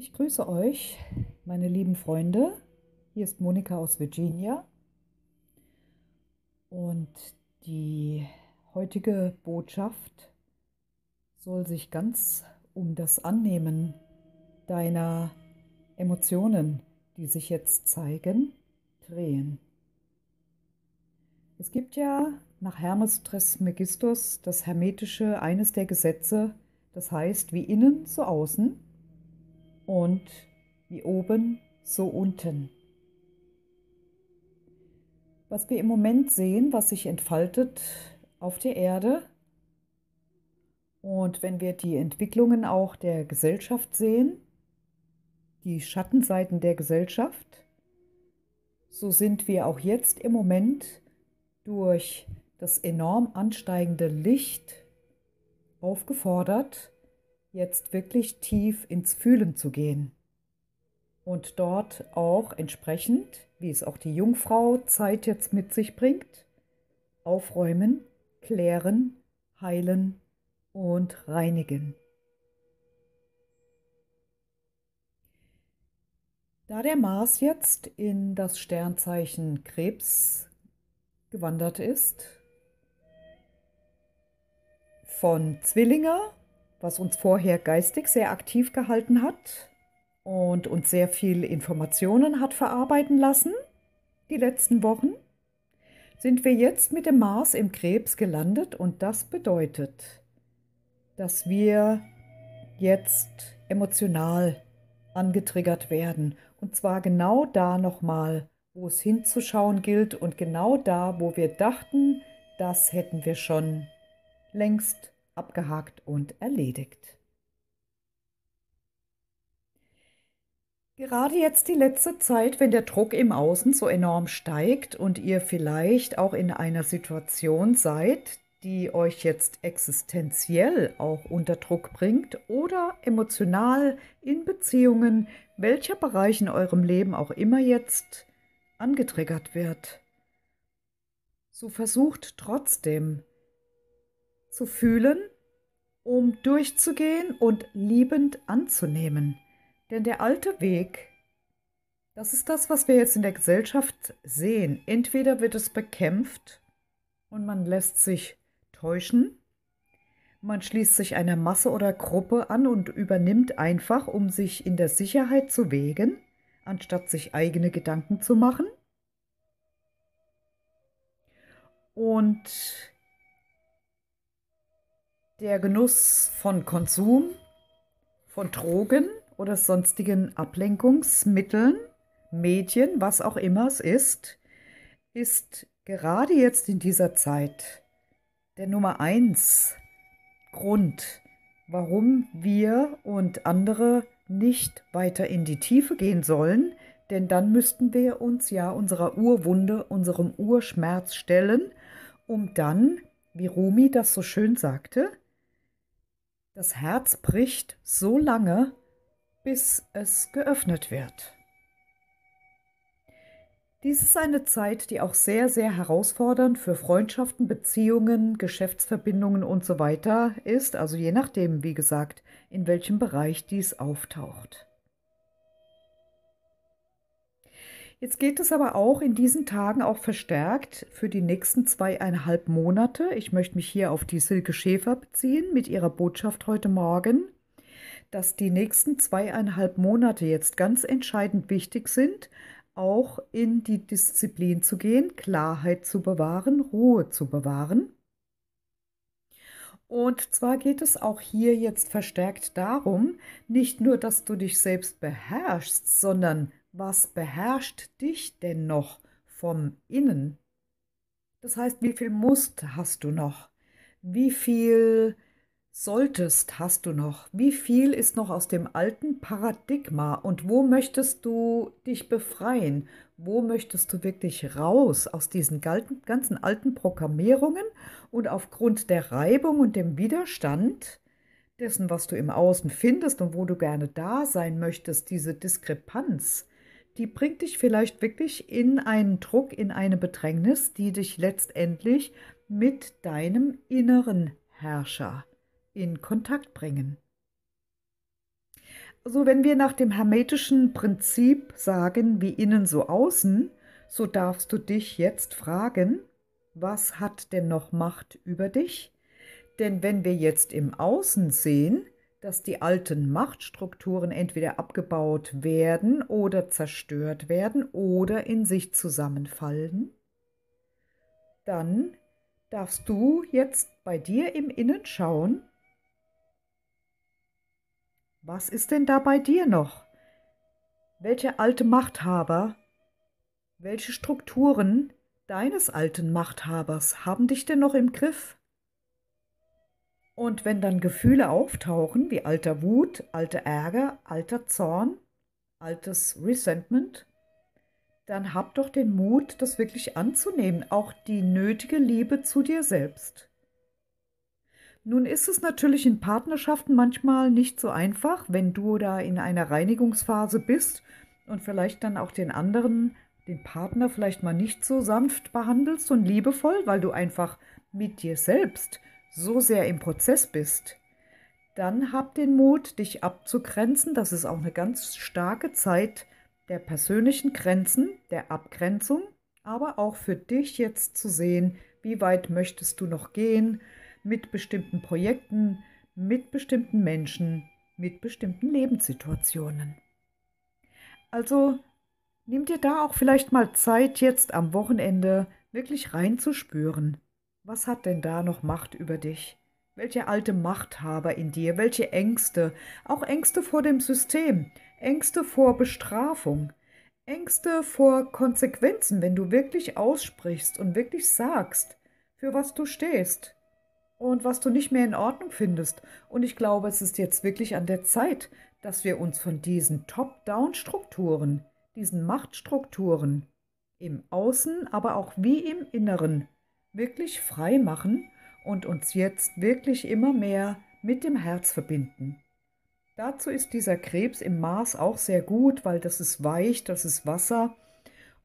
Ich grüße euch, meine lieben Freunde. Hier ist Monika aus Virginia. Und die heutige Botschaft soll sich ganz um das Annehmen deiner Emotionen, die sich jetzt zeigen, drehen. Es gibt ja nach Hermes Trismegistus das hermetische eines der Gesetze, das heißt wie innen so außen und wie oben, so unten. Was wir im Moment sehen, was sich entfaltet auf der Erde und wenn wir die Entwicklungen auch der Gesellschaft sehen, die Schattenseiten der Gesellschaft, so sind wir auch jetzt im Moment durch das enorm ansteigende Licht aufgefordert, jetzt wirklich tief ins Fühlen zu gehen und dort auch entsprechend, wie es auch die Jungfrau Zeit jetzt mit sich bringt, aufräumen, klären, heilen und reinigen. Da der Mars jetzt in das Sternzeichen Krebs gewandert ist, von Zwillinger was uns vorher geistig sehr aktiv gehalten hat und uns sehr viel Informationen hat verarbeiten lassen, die letzten Wochen, sind wir jetzt mit dem Mars im Krebs gelandet und das bedeutet, dass wir jetzt emotional angetriggert werden und zwar genau da nochmal, wo es hinzuschauen gilt und genau da, wo wir dachten, das hätten wir schon längst abgehakt und erledigt. Gerade jetzt die letzte Zeit, wenn der Druck im Außen so enorm steigt und ihr vielleicht auch in einer Situation seid, die euch jetzt existenziell auch unter Druck bringt oder emotional in Beziehungen, welcher Bereich in eurem Leben auch immer jetzt angetriggert wird. So versucht trotzdem zu fühlen, um durchzugehen und liebend anzunehmen. Denn der alte Weg, das ist das, was wir jetzt in der Gesellschaft sehen. Entweder wird es bekämpft und man lässt sich täuschen, man schließt sich einer Masse oder Gruppe an und übernimmt einfach, um sich in der Sicherheit zu wägen, anstatt sich eigene Gedanken zu machen. Und der Genuss von Konsum, von Drogen oder sonstigen Ablenkungsmitteln, Medien, was auch immer es ist, ist gerade jetzt in dieser Zeit der Nummer eins Grund, warum wir und andere nicht weiter in die Tiefe gehen sollen, denn dann müssten wir uns ja unserer Urwunde, unserem Urschmerz stellen, um dann, wie Rumi das so schön sagte, das Herz bricht so lange, bis es geöffnet wird. Dies ist eine Zeit, die auch sehr, sehr herausfordernd für Freundschaften, Beziehungen, Geschäftsverbindungen und so weiter ist, also je nachdem, wie gesagt, in welchem Bereich dies auftaucht. Jetzt geht es aber auch in diesen Tagen auch verstärkt für die nächsten zweieinhalb Monate. Ich möchte mich hier auf die Silke Schäfer beziehen mit ihrer Botschaft heute Morgen, dass die nächsten zweieinhalb Monate jetzt ganz entscheidend wichtig sind, auch in die Disziplin zu gehen, Klarheit zu bewahren, Ruhe zu bewahren. Und zwar geht es auch hier jetzt verstärkt darum, nicht nur, dass du dich selbst beherrschst, sondern was beherrscht dich denn noch vom Innen? Das heißt, wie viel musst hast du noch? Wie viel solltest hast du noch? Wie viel ist noch aus dem alten Paradigma und wo möchtest du dich befreien? Wo möchtest du wirklich raus aus diesen ganzen alten Programmierungen und aufgrund der Reibung und dem Widerstand dessen, was du im Außen findest und wo du gerne da sein möchtest, diese Diskrepanz, die bringt dich vielleicht wirklich in einen Druck, in eine Bedrängnis, die dich letztendlich mit deinem inneren Herrscher in Kontakt bringen. Also wenn wir nach dem hermetischen Prinzip sagen, wie innen so außen, so darfst du dich jetzt fragen, was hat denn noch Macht über dich? Denn wenn wir jetzt im Außen sehen, dass die alten Machtstrukturen entweder abgebaut werden oder zerstört werden oder in sich zusammenfallen, dann darfst du jetzt bei dir im Innen schauen, was ist denn da bei dir noch? Welche alte Machthaber, welche Strukturen deines alten Machthabers haben dich denn noch im Griff? Und wenn dann Gefühle auftauchen, wie alter Wut, alter Ärger, alter Zorn, altes Resentment, dann hab doch den Mut, das wirklich anzunehmen, auch die nötige Liebe zu dir selbst. Nun ist es natürlich in Partnerschaften manchmal nicht so einfach, wenn du da in einer Reinigungsphase bist und vielleicht dann auch den anderen, den Partner vielleicht mal nicht so sanft behandelst und liebevoll, weil du einfach mit dir selbst so sehr im Prozess bist, dann hab den Mut, dich abzugrenzen. Das ist auch eine ganz starke Zeit der persönlichen Grenzen, der Abgrenzung, aber auch für dich jetzt zu sehen, wie weit möchtest du noch gehen mit bestimmten Projekten, mit bestimmten Menschen, mit bestimmten Lebenssituationen. Also nimm dir da auch vielleicht mal Zeit, jetzt am Wochenende wirklich reinzuspüren. Was hat denn da noch Macht über dich? Welche alte Machthaber in dir, welche Ängste, auch Ängste vor dem System, Ängste vor Bestrafung, Ängste vor Konsequenzen, wenn du wirklich aussprichst und wirklich sagst, für was du stehst und was du nicht mehr in Ordnung findest. Und ich glaube, es ist jetzt wirklich an der Zeit, dass wir uns von diesen Top-Down-Strukturen, diesen Machtstrukturen im Außen, aber auch wie im Inneren wirklich frei machen und uns jetzt wirklich immer mehr mit dem Herz verbinden. Dazu ist dieser Krebs im Mars auch sehr gut, weil das ist weich, das ist Wasser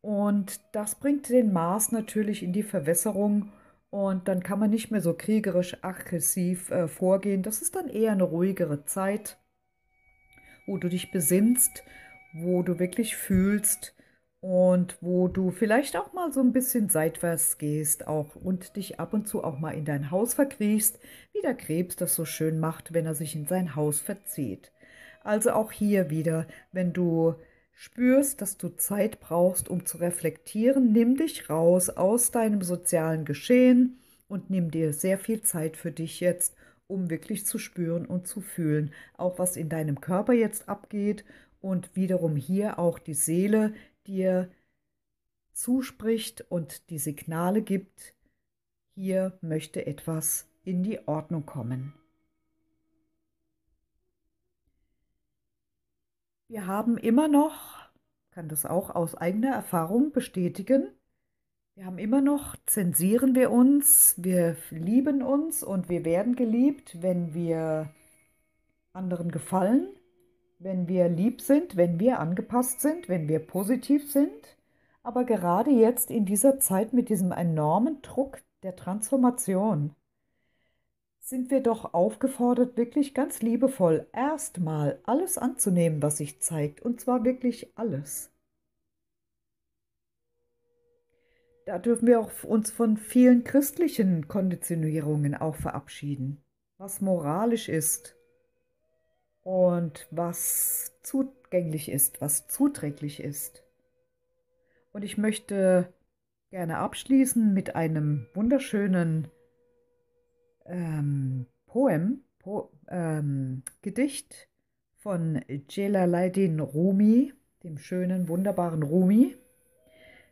und das bringt den Mars natürlich in die Verwässerung und dann kann man nicht mehr so kriegerisch aggressiv äh, vorgehen. Das ist dann eher eine ruhigere Zeit, wo du dich besinnst, wo du wirklich fühlst, und wo du vielleicht auch mal so ein bisschen seitwärts gehst auch und dich ab und zu auch mal in dein Haus verkriechst, wie der Krebs das so schön macht, wenn er sich in sein Haus verzieht. Also auch hier wieder, wenn du spürst, dass du Zeit brauchst, um zu reflektieren, nimm dich raus aus deinem sozialen Geschehen und nimm dir sehr viel Zeit für dich jetzt, um wirklich zu spüren und zu fühlen, auch was in deinem Körper jetzt abgeht und wiederum hier auch die Seele, dir zuspricht und die Signale gibt, hier möchte etwas in die Ordnung kommen. Wir haben immer noch, kann das auch aus eigener Erfahrung bestätigen, wir haben immer noch, zensieren wir uns, wir lieben uns und wir werden geliebt, wenn wir anderen gefallen wenn wir lieb sind, wenn wir angepasst sind, wenn wir positiv sind. Aber gerade jetzt in dieser Zeit mit diesem enormen Druck der Transformation sind wir doch aufgefordert, wirklich ganz liebevoll erstmal alles anzunehmen, was sich zeigt, und zwar wirklich alles. Da dürfen wir auch uns von vielen christlichen Konditionierungen auch verabschieden, was moralisch ist, und was zugänglich ist, was zuträglich ist. Und ich möchte gerne abschließen mit einem wunderschönen ähm, Poem, po, ähm, Gedicht von Jalaleddin Rumi, dem schönen, wunderbaren Rumi.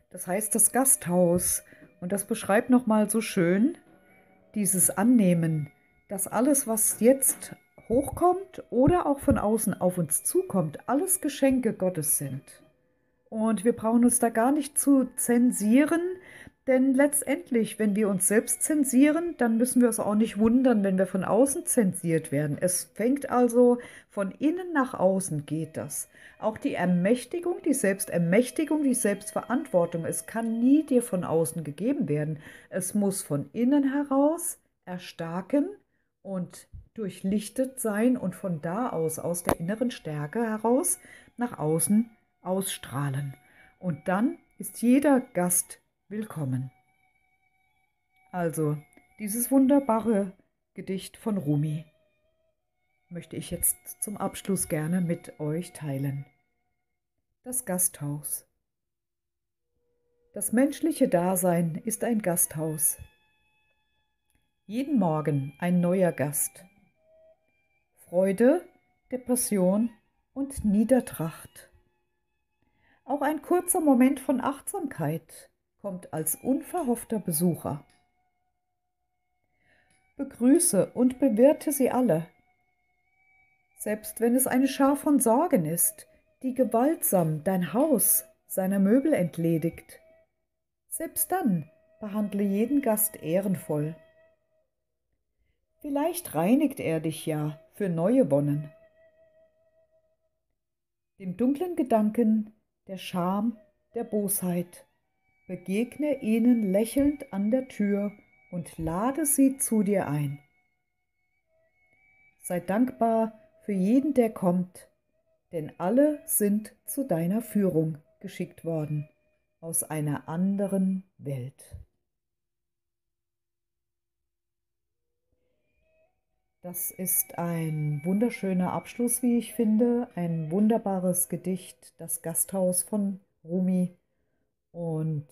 Das heißt das Gasthaus und das beschreibt nochmal so schön dieses Annehmen, dass alles, was jetzt hochkommt oder auch von außen auf uns zukommt, alles Geschenke Gottes sind. Und wir brauchen uns da gar nicht zu zensieren, denn letztendlich, wenn wir uns selbst zensieren, dann müssen wir uns auch nicht wundern, wenn wir von außen zensiert werden. Es fängt also von innen nach außen geht das. Auch die Ermächtigung, die Selbstermächtigung, die Selbstverantwortung, es kann nie dir von außen gegeben werden. Es muss von innen heraus erstarken und durchlichtet sein und von da aus, aus der inneren Stärke heraus, nach außen ausstrahlen. Und dann ist jeder Gast willkommen. Also, dieses wunderbare Gedicht von Rumi möchte ich jetzt zum Abschluss gerne mit euch teilen. Das Gasthaus. Das menschliche Dasein ist ein Gasthaus. Jeden Morgen ein neuer Gast Freude, Depression und Niedertracht. Auch ein kurzer Moment von Achtsamkeit kommt als unverhoffter Besucher. Begrüße und bewirte sie alle, selbst wenn es eine Schar von Sorgen ist, die gewaltsam dein Haus seiner Möbel entledigt. Selbst dann behandle jeden Gast ehrenvoll. Vielleicht reinigt er dich ja für neue Wonnen. Dem dunklen Gedanken, der Scham, der Bosheit, begegne ihnen lächelnd an der Tür und lade sie zu dir ein. Sei dankbar für jeden, der kommt, denn alle sind zu deiner Führung geschickt worden aus einer anderen Welt. Das ist ein wunderschöner Abschluss, wie ich finde. Ein wunderbares Gedicht, das Gasthaus von Rumi. Und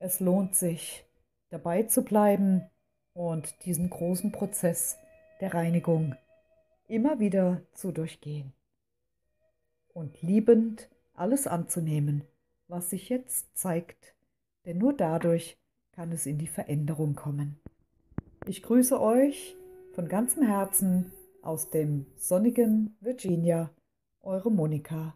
es lohnt sich, dabei zu bleiben und diesen großen Prozess der Reinigung immer wieder zu durchgehen. Und liebend alles anzunehmen, was sich jetzt zeigt, denn nur dadurch kann es in die Veränderung kommen. Ich grüße euch von ganzem Herzen aus dem sonnigen Virginia, eure Monika.